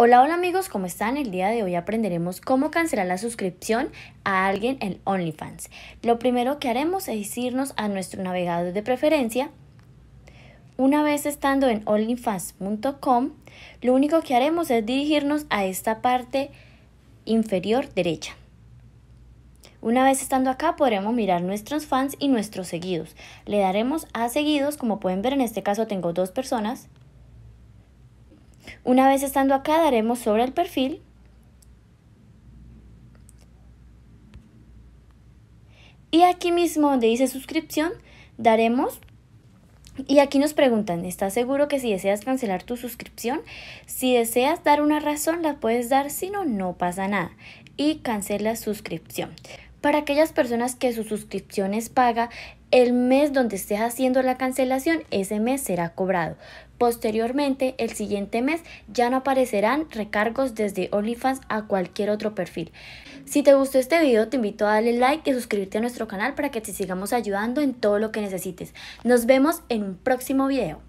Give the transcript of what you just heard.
Hola, hola amigos, ¿cómo están? El día de hoy aprenderemos cómo cancelar la suscripción a alguien en OnlyFans. Lo primero que haremos es irnos a nuestro navegador de preferencia. Una vez estando en onlyfans.com, lo único que haremos es dirigirnos a esta parte inferior derecha. Una vez estando acá podremos mirar nuestros fans y nuestros seguidos. Le daremos a seguidos, como pueden ver en este caso tengo dos personas, una vez estando acá daremos sobre el perfil y aquí mismo donde dice suscripción daremos y aquí nos preguntan, ¿estás seguro que si deseas cancelar tu suscripción? Si deseas dar una razón, la puedes dar, si no, no pasa nada. Y cancela suscripción para aquellas personas que su suscripción es paga, el mes donde estés haciendo la cancelación, ese mes será cobrado. Posteriormente, el siguiente mes ya no aparecerán recargos desde OnlyFans a cualquier otro perfil. Si te gustó este video, te invito a darle like y suscribirte a nuestro canal para que te sigamos ayudando en todo lo que necesites. Nos vemos en un próximo video.